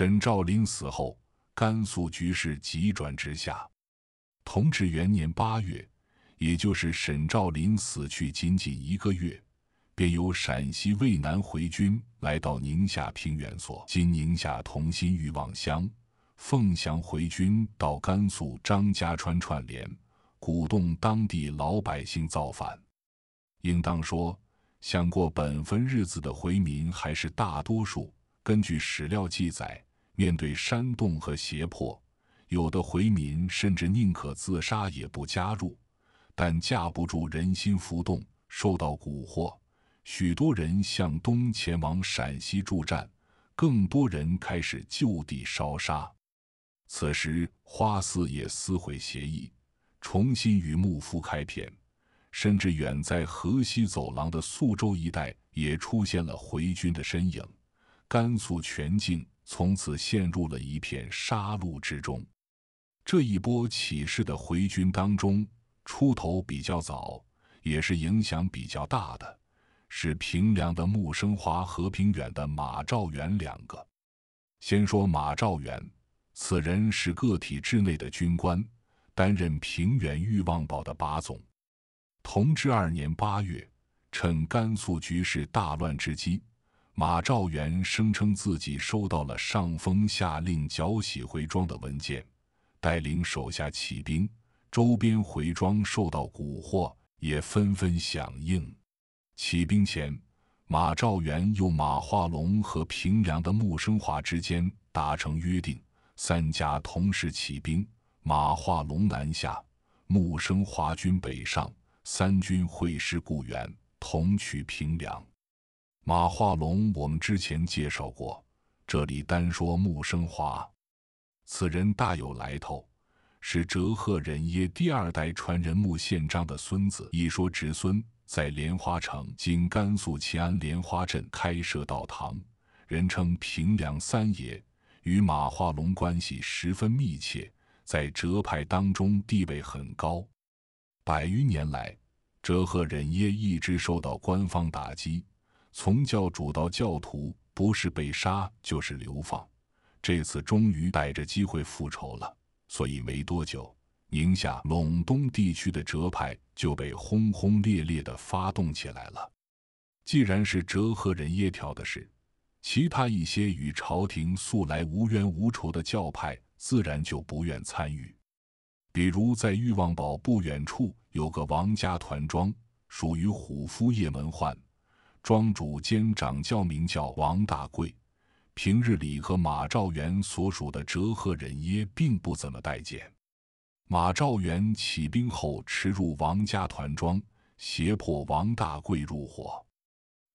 沈兆林死后，甘肃局势急转直下。同治元年八月，也就是沈兆林死去仅仅一个月，便有陕西渭南回军来到宁夏平原所（今宁夏同心玉旺乡），凤翔回军到甘肃张家川串联，鼓动当地老百姓造反。应当说，想过本分日子的回民还是大多数。根据史料记载。面对煽动和胁迫，有的回民甚至宁可自杀也不加入，但架不住人心浮动，受到蛊惑，许多人向东前往陕西助战，更多人开始就地烧杀。此时，花四也撕毁协议，重新与幕府开片，甚至远在河西走廊的肃州一带也出现了回军的身影。甘肃全境从此陷入了一片杀戮之中。这一波起事的回军当中，出头比较早，也是影响比较大的，是平凉的穆生华和平远的马兆元两个。先说马兆元，此人是个体制内的军官，担任平原欲望堡的把总。同治二年八月，趁甘肃局势大乱之机。马兆元声称自己收到了上峰下令剿洗回庄的文件，带领手下起兵。周边回庄受到蛊惑，也纷纷响应。起兵前，马兆元又马化龙和平凉的穆生华之间达成约定，三家同时起兵。马化龙南下，穆生华军北上，三军会师固原，同取平凉。马化龙，我们之前介绍过，这里单说木生华，此人大有来头，是哲贺忍耶第二代传人木宪章的孙子，一说侄孙，在莲花城（今甘肃齐安莲花镇）开设道堂，人称平凉三爷，与马化龙关系十分密切，在哲派当中地位很高。百余年来，哲贺忍耶一直受到官方打击。从教主到教徒，不是被杀就是流放。这次终于逮着机会复仇了，所以没多久，宁夏、陇东地区的哲派就被轰轰烈烈地发动起来了。既然是折合人叶条的事，其他一些与朝廷素来无冤无仇的教派，自然就不愿参与。比如在玉望堡不远处有个王家团庄，属于虎夫叶门焕。庄主兼掌教名叫王大贵，平日里和马兆元所属的哲赫忍耶并不怎么待见。马兆元起兵后，驰入王家团庄，胁迫王大贵入伙。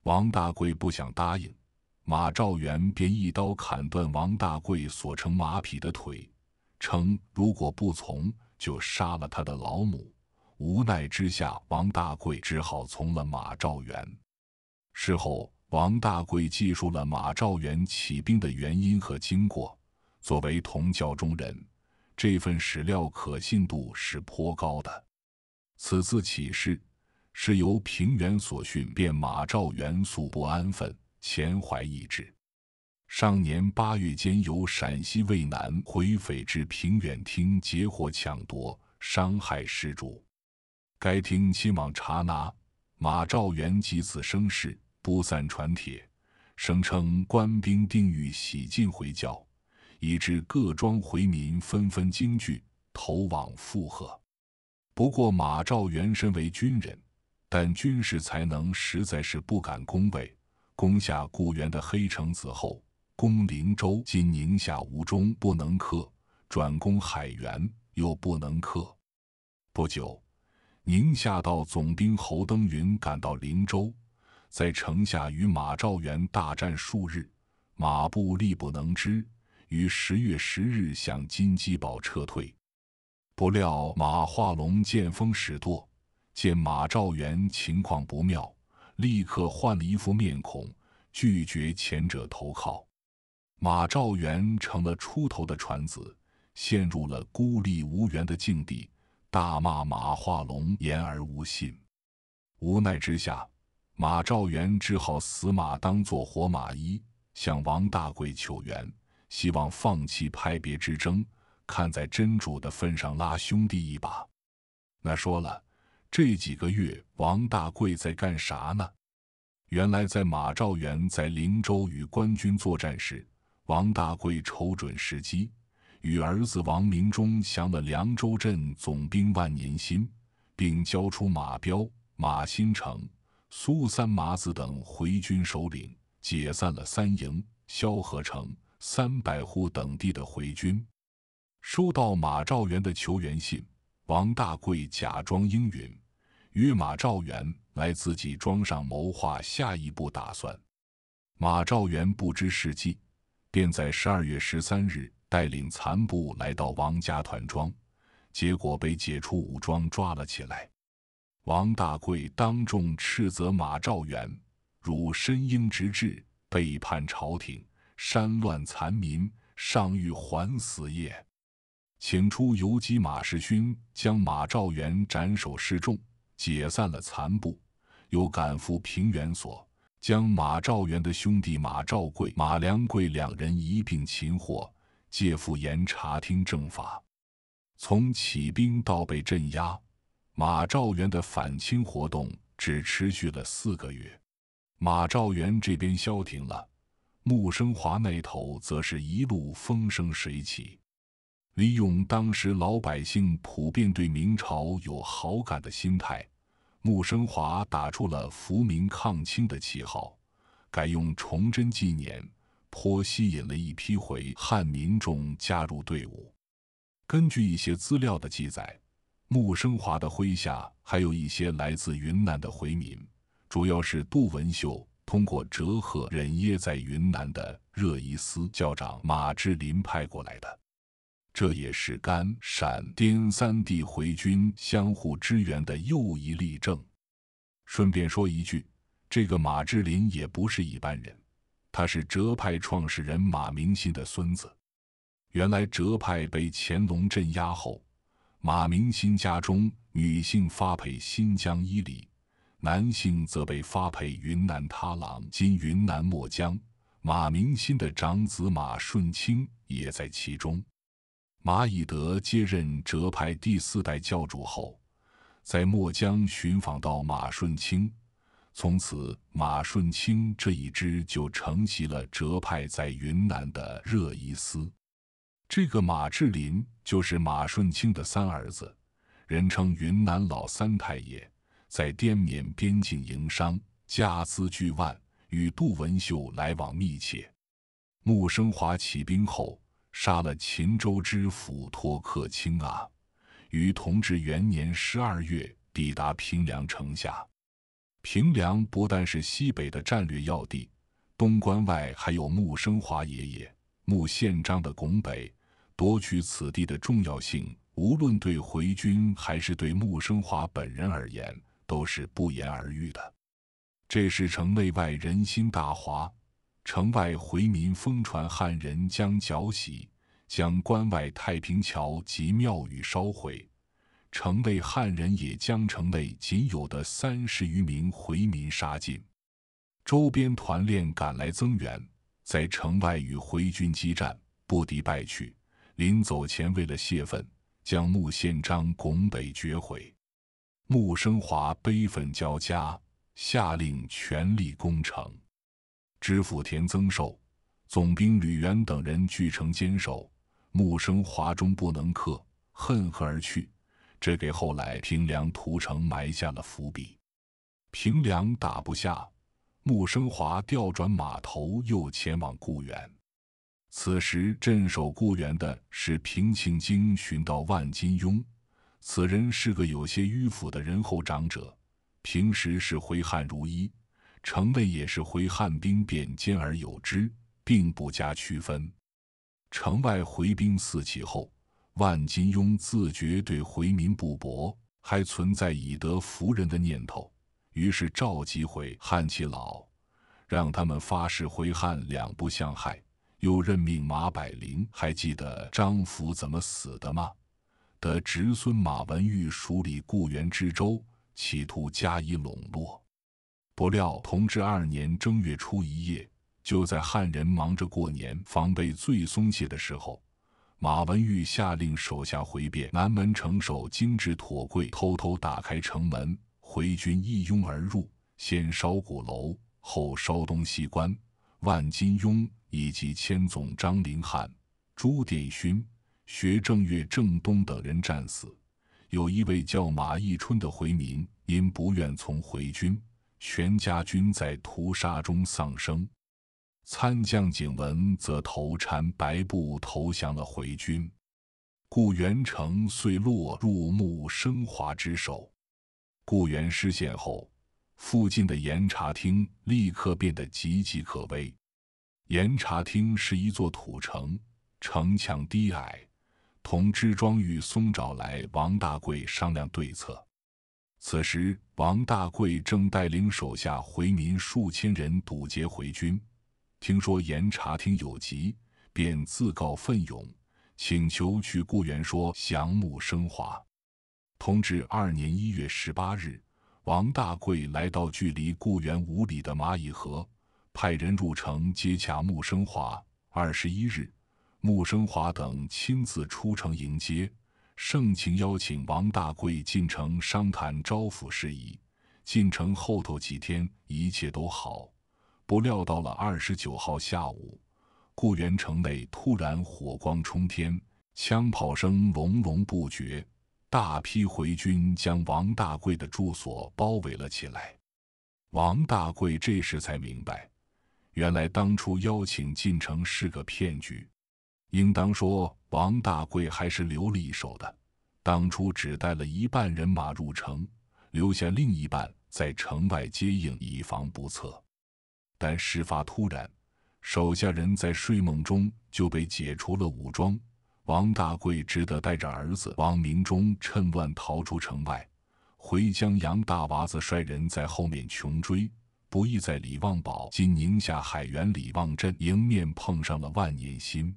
王大贵不想答应，马兆元便一刀砍断王大贵所乘马匹的腿，称如果不从，就杀了他的老母。无奈之下，王大贵只好从了马兆元。事后，王大贵记述了马兆元起兵的原因和经过。作为同教中人，这份史料可信度是颇高的。此次起事，是由平原所训变马兆元素不安分，前怀意志。上年八月间，由陕西渭南回匪至平远厅劫获抢夺，伤害失主。该厅亲往查拿马兆元，几次生事。布散传帖，声称官兵定欲洗尽回教，以致各庄回民纷纷惊惧，投往附和。不过，马兆元身为军人，但军事才能实在是不敢恭维。攻下固原的黑城子后，攻灵州（今宁夏吴中）不能克，转攻海原又不能克。不久，宁夏道总兵侯登云赶到灵州。在城下与马兆元大战数日，马部力不能支，于十月十日向金鸡堡撤退。不料马化龙见风使舵，见马兆元情况不妙，立刻换了一副面孔，拒绝前者投靠。马兆元成了出头的船子，陷入了孤立无援的境地，大骂马化龙言而无信。无奈之下。马兆元只好死马当做活马医，向王大贵求援，希望放弃派别之争，看在真主的份上拉兄弟一把。那说了，这几个月王大贵在干啥呢？原来，在马兆元在灵州与官军作战时，王大贵瞅准时机，与儿子王明忠降了凉州镇总兵万年新，并交出马彪、马新成。苏三麻子等回军首领解散了三营、萧何城、三百户等地的回军。收到马兆元的求援信，王大贵假装应允，约马兆元来自己庄上谋划下一步打算。马兆元不知事计，便在十二月十三日带领残部来到王家团庄，结果被解除武装抓了起来。王大贵当众斥责马兆元：“汝身膺直至，背叛朝廷，煽乱残民，尚欲还死也！”请出游击马世勋，将马兆元斩首示众，解散了残部，又赶赴平原所，将马兆元的兄弟马兆贵、马良贵两人一并擒获，借赴盐察厅正法。从起兵到被镇压。马兆元的反清活动只持续了四个月，马兆元这边消停了，穆生华那头则是一路风生水起。利用当时老百姓普遍对明朝有好感的心态，穆生华打出了“扶明抗清”的旗号，改用崇祯纪年，颇吸引了一批回汉民众加入队伍。根据一些资料的记载。穆升华的麾下还有一些来自云南的回民，主要是杜文秀通过哲合忍耶在云南的热依斯教长马志林派过来的。这也是甘陕滇三地回军相互支援的又一例证。顺便说一句，这个马志林也不是一般人，他是哲派创始人马明新的孙子。原来哲派被乾隆镇压后。马明新家中女性发配新疆伊犁，男性则被发配云南他朗（今云南墨江）。马明新的长子马顺清也在其中。马以德接任哲派第四代教主后，在墨江寻访到马顺清，从此马顺清这一支就承袭了哲派在云南的热依斯。这个马志林就是马顺清的三儿子，人称云南老三太爷，在滇缅边境营商，家资巨万，与杜文秀来往密切。穆生华起兵后，杀了秦州知府托克清啊，于同治元年十二月抵达平凉城下。平凉不但是西北的战略要地，东关外还有穆生华爷爷。穆宪章的拱北夺取此地的重要性，无论对回军还是对穆生华本人而言，都是不言而喻的。这时，城内外人心大哗，城外回民疯传汉人将剿洗，将关外太平桥及庙宇烧毁；城内汉人也将城内仅有的三十余名回民杀尽。周边团练赶来增援。在城外与回军激战，不敌败去。临走前，为了泄愤，将穆宪章拱北绝毁。穆生华悲愤交加，下令全力攻城。知府田增寿、总兵吕元等人据城坚守。穆生华终不能克，恨恨而去。这给后来平凉屠城埋下了伏笔。平凉打不下。穆生华调转马头，又前往固原。此时镇守固原的是平庆京，寻到万金庸。此人是个有些迂腐的仁厚长者，平时是回汉如一。城内也是回汉兵变兼而有之，并不加区分。城外回兵四起后，万金庸自觉对回民不薄，还存在以德服人的念头。于是召集回汉其老，让他们发誓回汉两不相害，又任命马百灵，还记得张福怎么死的吗？的侄孙马文玉署理固原之州，企图加以笼络。不料，同治二年正月初一夜，就在汉人忙着过年、防备最松懈的时候，马文玉下令手下回变南门城守精致妥贵，偷偷打开城门。回军一拥而入，先烧鼓楼，后烧东西关。万金庸以及千总张林汉、朱殿勋、学正月正东等人战死。有一位叫马义春的回民，因不愿从回军，全家均在屠杀中丧生。参将景文则头缠白布投降了回军，故元成遂落入穆生华之手。雇员失陷后，附近的盐茶厅立刻变得岌岌可危。盐茶厅是一座土城，城墙低矮。同支庄与松找来王大贵商量对策。此时，王大贵正带领手下回民数千人堵截回军。听说盐茶厅有急，便自告奋勇，请求去雇员说降木生华。同治二年一月十八日，王大贵来到距离固原五里的蚂蚁河，派人入城接洽穆生华。二十一日，穆生华等亲自出城迎接，盛情邀请王大贵进城商谈招抚事宜。进城后头几天一切都好，不料到了二十九号下午，固原城内突然火光冲天，枪炮声隆隆不绝。大批回军将王大贵的住所包围了起来。王大贵这时才明白，原来当初邀请进城是个骗局。应当说，王大贵还是留了一手的。当初只带了一半人马入城，留下另一半在城外接应，以防不测。但事发突然，手下人在睡梦中就被解除了武装。王大贵只得带着儿子王明忠趁乱逃出城外，回江阳。大娃子率人在后面穷追，不意在李旺堡进宁夏海原李旺镇，迎面碰上了万年新。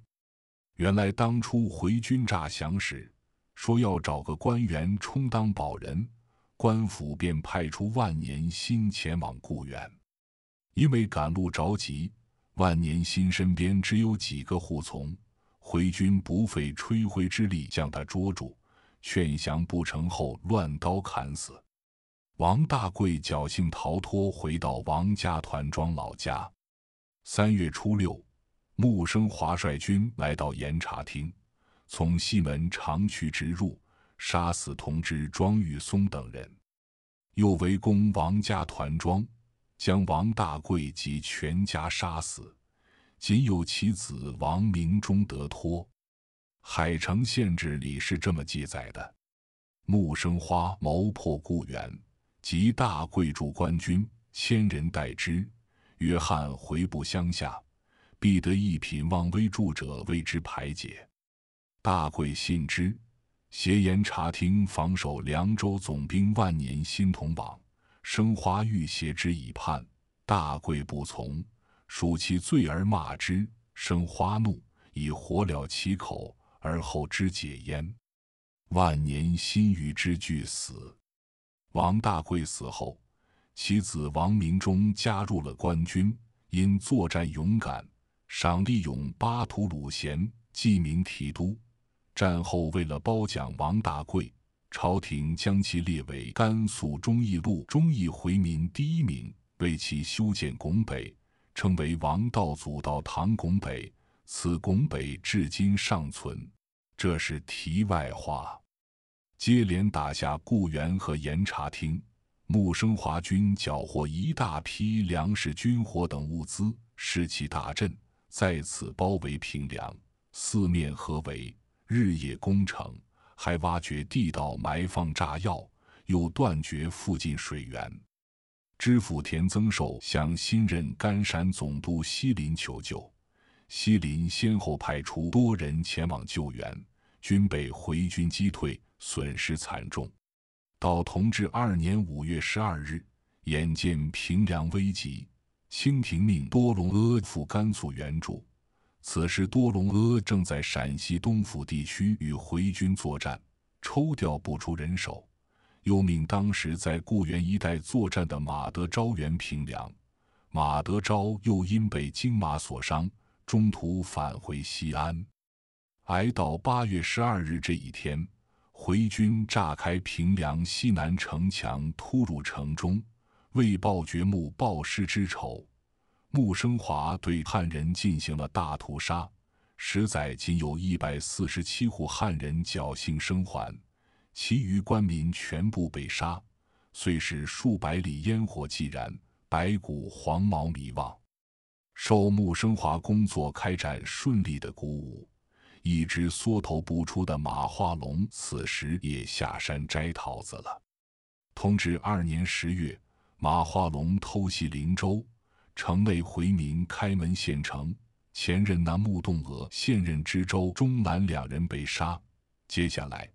原来当初回军诈降时，说要找个官员充当保人，官府便派出万年新前往固原。因为赶路着急，万年新身边只有几个护从。回军不费吹灰之力将他捉住，劝降不成后乱刀砍死。王大贵侥幸逃脱，回到王家团庄老家。三月初六，穆生华率军来到严茶厅，从西门长驱直入，杀死同志庄玉松等人，又围攻王家团庄，将王大贵及全家杀死。仅有其子王明忠得脱，《海城县志》里是这么记载的：木生花谋破故园，及大贵助官军，千人待之。约翰回部乡下，必得一品望威助者为之排解。大贵信之，携言查听防守凉州总兵万年新同往。生花欲挟之以叛，大贵不从。数其罪而骂之，生花怒以火燎其口，而后之解焉。万年心余之俱死。王大贵死后，其子王明忠加入了官军，因作战勇敢，赏立勇巴图鲁贤，记名提督。战后，为了褒奖王大贵，朝廷将其列为甘肃忠义路忠义回民第一名，为其修建拱北。称为王道祖道唐拱北，此拱北至今尚存。这是题外话。接连打下固原和盐茶厅，木生华军缴获一大批粮食、军火等物资，士气大振，在此包围平凉，四面合围，日夜攻城，还挖掘地道埋放炸药，又断绝附近水源。知府田增寿向新任甘陕总督西林求救，西林先后派出多人前往救援，均被回军击退，损失惨重。到同治二年五月十二日，眼见平凉危急，清廷命多隆阿赴甘肃援助。此时多隆阿正在陕西东府地区与回军作战，抽调不出人手。又命当时在固原一带作战的马德昭援平凉，马德昭又因被金马所伤，中途返回西安。挨到八月十二日这一天，回军炸开平凉西南城墙，突入城中，为报掘墓暴尸之仇，穆生华对汉人进行了大屠杀，十载仅有一百四十七户汉人侥幸生还。其余官民全部被杀，遂使数百里烟火寂然，白骨黄毛弥望。受木生华工作开展顺利的鼓舞，一直缩头不出的马化龙此时也下山摘桃子了。同治二年十月，马化龙偷袭林州城内回民开门献城，前任南木洞额、现任知州钟南两人被杀。接下来。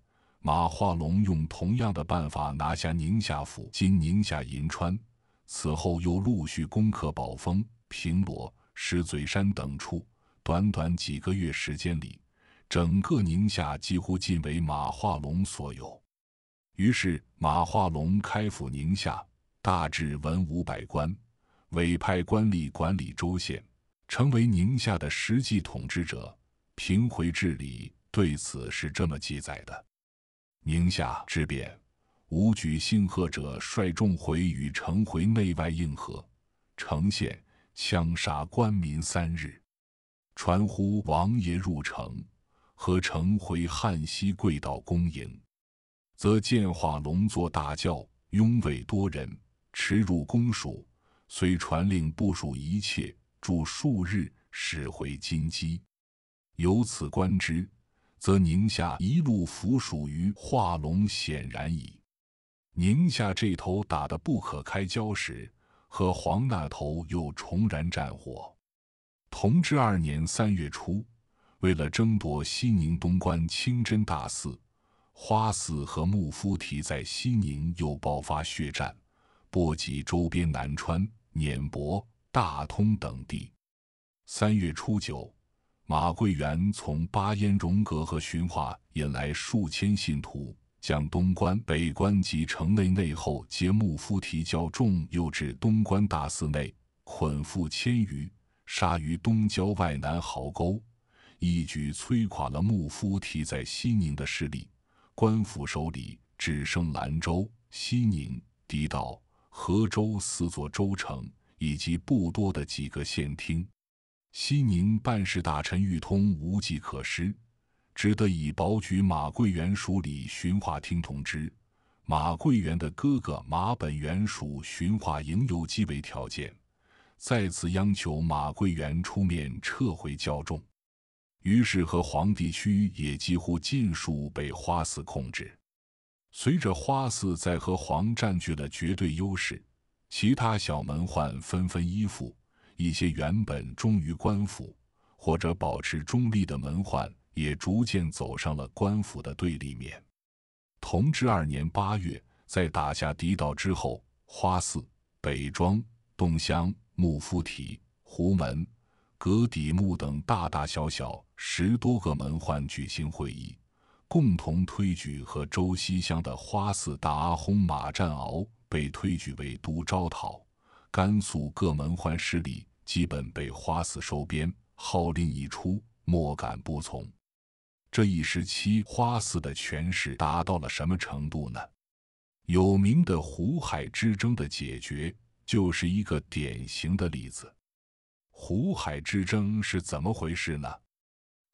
马化龙用同样的办法拿下宁夏府今宁夏银川，此后又陆续攻克宝丰、平罗、石嘴山等处。短短几个月时间里，整个宁夏几乎尽为马化龙所有。于是，马化龙开府宁夏，大致文武百官，委派官吏管理州县，成为宁夏的实际统治者。《平回志》里对此是这么记载的。宁夏之变，武举信贺者率众回，与程回内外应和，城县枪杀官民三日。传呼王爷入城，和程回汉西跪道恭迎，则见化龙座大轿，拥卫多人，驰入宫署，遂传令部署一切，住数日，使回金鸡。由此观之。则宁夏一路服属于化龙显然矣。宁夏这头打得不可开交时，和黄那头又重燃战火。同治二年三月初，为了争夺西宁东关清真大寺、花寺和木夫提，在西宁又爆发血战，波及周边南川、碾泊、大通等地。三月初九。马贵元从巴彦、荣格和寻化引来数千信徒，将东关、北关及城内内后皆牧夫提教众，又至东关大寺内捆缚千余，杀于东郊外南壕沟，一举摧垮了牧夫提在西宁的势力。官府手里只剩兰州、西宁、狄道、河州四座州城以及不多的几个县厅。西宁办事大臣玉通无计可施，只得以保举马贵元署理巡化厅同知，马贵元的哥哥马本元署巡化营游击为条件，再次央求马贵元出面撤回教众。于是，和黄地区也几乎尽数被花寺控制。随着花寺在和黄占据了绝对优势，其他小门宦纷纷依附。一些原本忠于官府或者保持中立的门宦，也逐渐走上了官府的对立面。同治二年八月，在打下敌岛之后，花寺、北庄、东乡、木夫提、胡门、格底木等大大小小十多个门宦举行会议，共同推举和周西乡的花寺大阿訇马占鳌被推举为都招讨，甘肃各门宦势力。基本被花寺收编，号令一出，莫敢不从。这一时期，花寺的权势达到了什么程度呢？有名的胡海之争的解决就是一个典型的例子。胡海之争是怎么回事呢？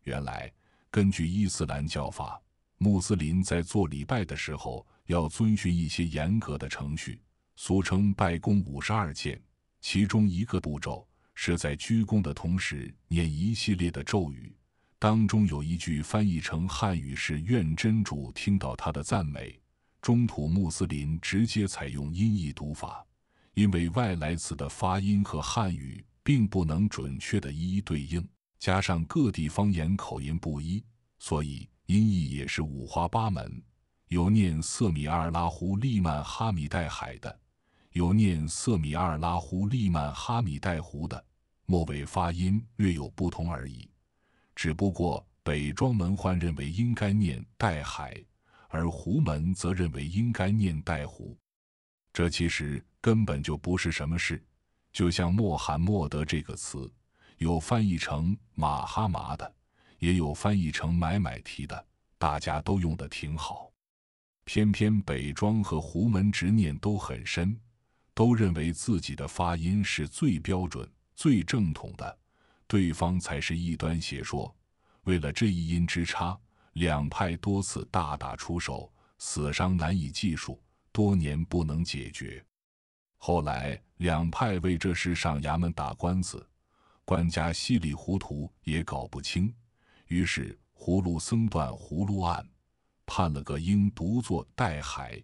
原来，根据伊斯兰教法，穆斯林在做礼拜的时候要遵循一些严格的程序，俗称拜功五十二件，其中一个步骤。是在鞠躬的同时念一系列的咒语，当中有一句翻译成汉语是“愿真主听到他的赞美”。中土穆斯林直接采用音译读法，因为外来词的发音和汉语并不能准确的一一对应，加上各地方言口音不一，所以音译也是五花八门。有念“色米尔拉胡利曼哈米代海”的，有念“色米尔拉胡利曼哈米代湖的。末尾发音略有不同而已，只不过北庄文宦认为应该念带海，而胡门则认为应该念带湖。这其实根本就不是什么事，就像“莫罕默德”这个词，有翻译成“马哈麻”的，也有翻译成“买买提”的，大家都用的挺好。偏偏北庄和胡门执念都很深，都认为自己的发音是最标准。最正统的，对方才是异端邪说。为了这一因之差，两派多次大打出手，死伤难以计数，多年不能解决。后来两派为这事上衙门打官司，官家稀里糊涂也搞不清，于是葫芦僧断葫芦案，判了个应独坐带海。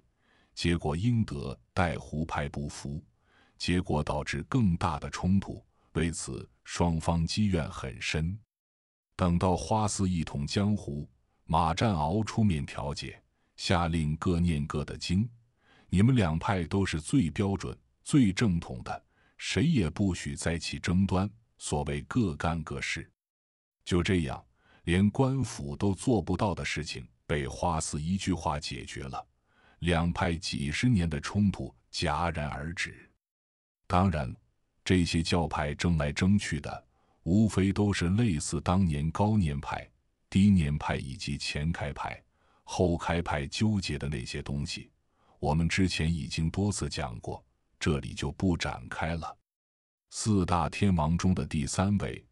结果应得带湖派不服，结果导致更大的冲突。为此，双方积怨很深。等到花四一统江湖，马占鳌出面调解，下令各念各的经，你们两派都是最标准、最正统的，谁也不许再起争端。所谓各干各事，就这样，连官府都做不到的事情，被花四一句话解决了。两派几十年的冲突戛然而止。当然。这些教派争来争去的，无非都是类似当年高年派、低年派以及前开派、后开派纠结的那些东西。我们之前已经多次讲过，这里就不展开了。四大天王中的第三位，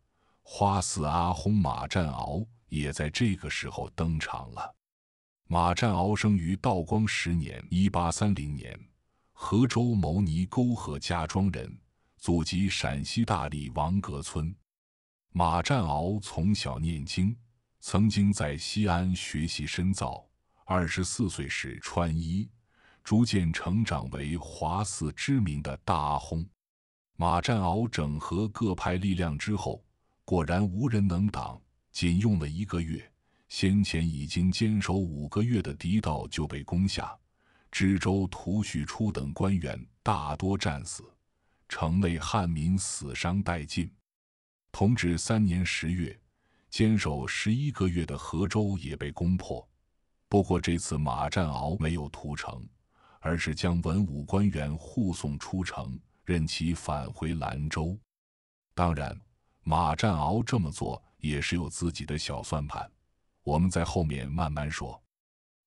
花寺阿轰马占鳌，也在这个时候登场了。马占鳌生于道光十年（一八三零年），河州牟尼沟河家庄人。祖籍陕西大荔王阁村，马占鳌从小念经，曾经在西安学习深造。二十四岁时穿衣，逐渐成长为华寺知名的大阿訇。马占鳌整合各派力量之后，果然无人能挡。仅用了一个月，先前已经坚守五个月的敌道就被攻下，知州涂绪初等官员大多战死。城内汉民死伤殆尽。同治三年十月，坚守十一个月的河州也被攻破。不过这次马占鳌没有屠城，而是将文武官员护送出城，任其返回兰州。当然，马占鳌这么做也是有自己的小算盘，我们在后面慢慢说。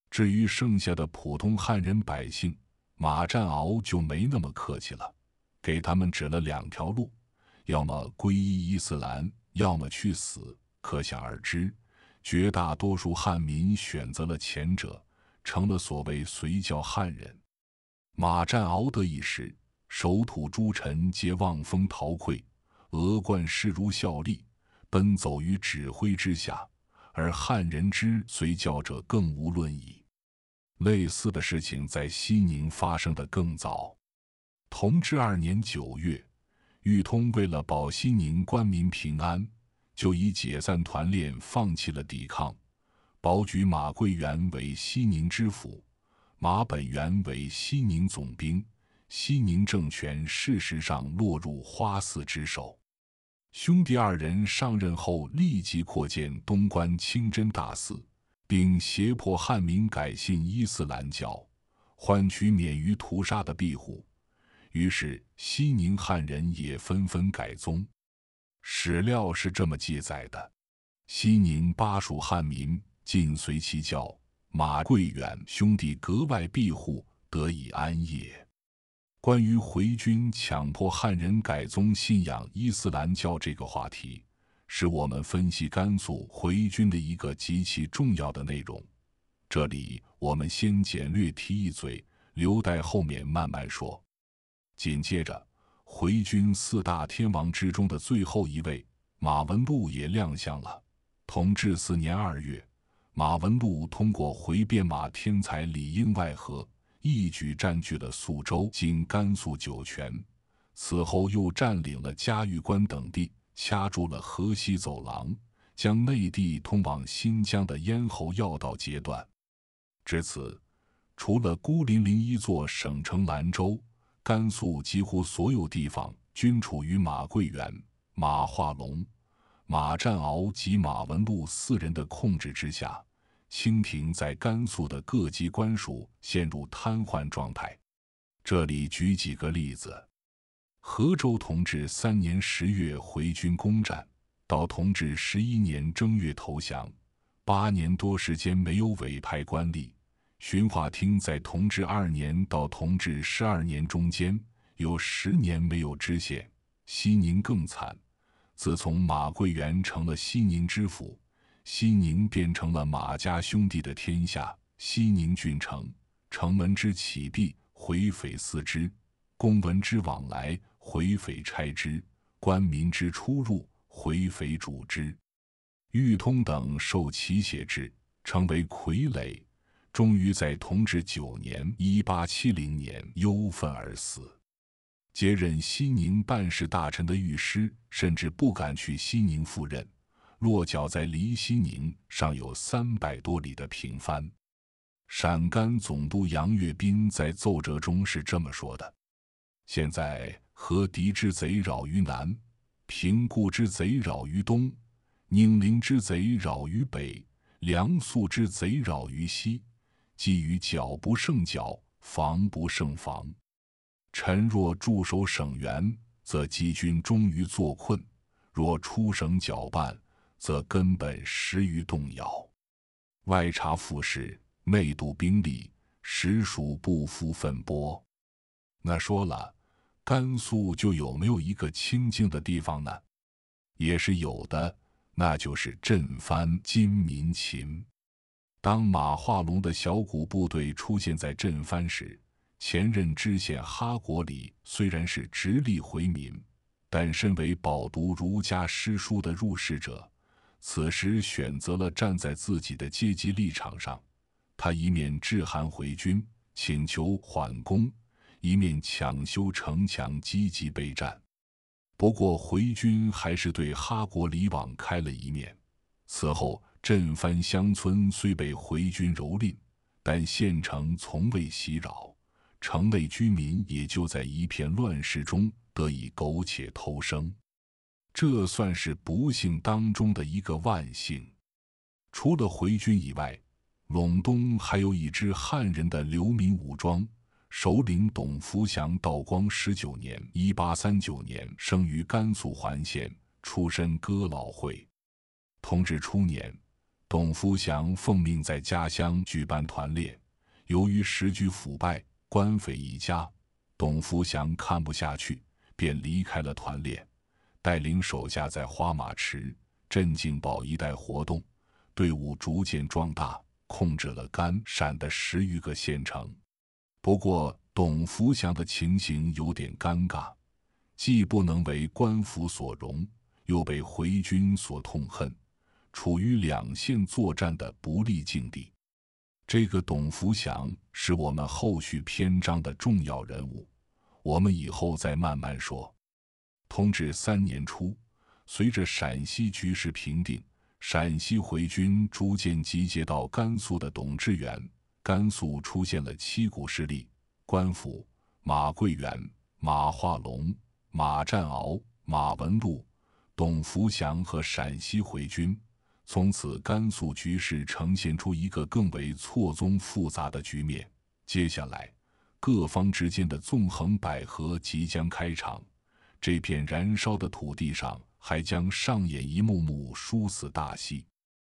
至于剩下的普通汉人百姓，马占鳌就没那么客气了。给他们指了两条路，要么皈依伊斯兰，要么去死。可想而知，绝大多数汉民选择了前者，成了所谓随教汉人。马占鳌得一时，守土诸臣皆望风逃溃，俄冠视如效力，奔走于指挥之下，而汉人之随教者更无论矣。类似的事情在西宁发生的更早。同治二年九月，裕通为了保西宁官民平安，就以解散团练，放弃了抵抗，保举马桂元为西宁知府，马本元为西宁总兵，西宁政权事实上落入花寺之手。兄弟二人上任后，立即扩建东关清真大寺，并胁迫汉民改信伊斯兰教，换取免于屠杀的庇护。于是，西宁汉人也纷纷改宗。史料是这么记载的：西宁巴蜀汉民尽随其教，马贵远兄弟格外庇护，得以安业。关于回军强迫汉人改宗、信仰伊斯兰教这个话题，是我们分析甘肃回军的一个极其重要的内容。这里我们先简略提一嘴，留待后面慢慢说。紧接着，回军四大天王之中的最后一位马文禄也亮相了。同治四年二月，马文禄通过回变马天才里应外合，一举占据了宿州（今甘肃酒泉）。此后又占领了嘉峪关等地，掐住了河西走廊，将内地通往新疆的咽喉要道截断。至此，除了孤零零一座省城兰州。甘肃几乎所有地方均处于马贵元、马化龙、马占鳌及马文禄四人的控制之下。清廷在甘肃的各级官署陷入瘫痪状态。这里举几个例子：河州同治三年十月回军攻占，到同治十一年正月投降，八年多时间没有委派官吏。巡化厅在同治二年到同治十二年中间有十年没有知县，西宁更惨。自从马贵元成了西宁知府，西宁变成了马家兄弟的天下。西宁郡城城门之启闭，回匪四之公文之往来，回匪拆之官民之出入，回匪主之。玉通等受其挟制，成为傀儡。终于在同治九年（一八七零年）忧愤而死。接任西宁办事大臣的御史甚至不敢去西宁赴任，落脚在离西宁尚有三百多里的平番。陕甘总督杨岳斌在奏折中是这么说的：“现在河狄之贼扰于南，平固之贼扰于东，宁陵之贼扰于北，梁肃之贼扰于西。”基于剿不胜剿，防不胜防。臣若驻守省垣，则机军终于坐困；若出省搅拌，则根本十于动摇。外查复使，内度兵力，实属不敷分波。那说了，甘肃就有没有一个清静的地方呢？也是有的，那就是镇藩金民秦。当马化龙的小股部队出现在镇番时，前任知县哈国礼虽然是直隶回民，但身为饱读儒家诗书的入世者，此时选择了站在自己的阶级立场上。他一面致函回军，请求缓攻，一面抢修城墙，积极备战。不过，回军还是对哈国礼网开了一面。此后。镇藩乡村虽被回军蹂躏，但县城从未袭扰，城内居民也就在一片乱世中得以苟且偷生，这算是不幸当中的一个万幸。除了回军以外，陇东还有一支汉人的流民武装，首领董福祥。道光十九年一八三九年），生于甘肃环县，出身哥老会。同治初年。董福祥奉命在家乡举办团练，由于时局腐败，官匪一家，董福祥看不下去，便离开了团练，带领手下在花马池、镇静堡一带活动，队伍逐渐壮大，控制了甘陕的十余个县城。不过，董福祥的情形有点尴尬，既不能为官府所容，又被回军所痛恨。处于两线作战的不利境地。这个董福祥是我们后续篇章的重要人物，我们以后再慢慢说。同治三年初，随着陕西局势平定，陕西回军逐渐集结到甘肃的董志远。甘肃出现了七股势力：官府、马贵元、马化龙、马占鳌、马文禄、董福祥和陕西回军。从此，甘肃局势呈现出一个更为错综复杂的局面。接下来，各方之间的纵横捭阖即将开场，这片燃烧的土地上还将上演一幕幕殊死大戏。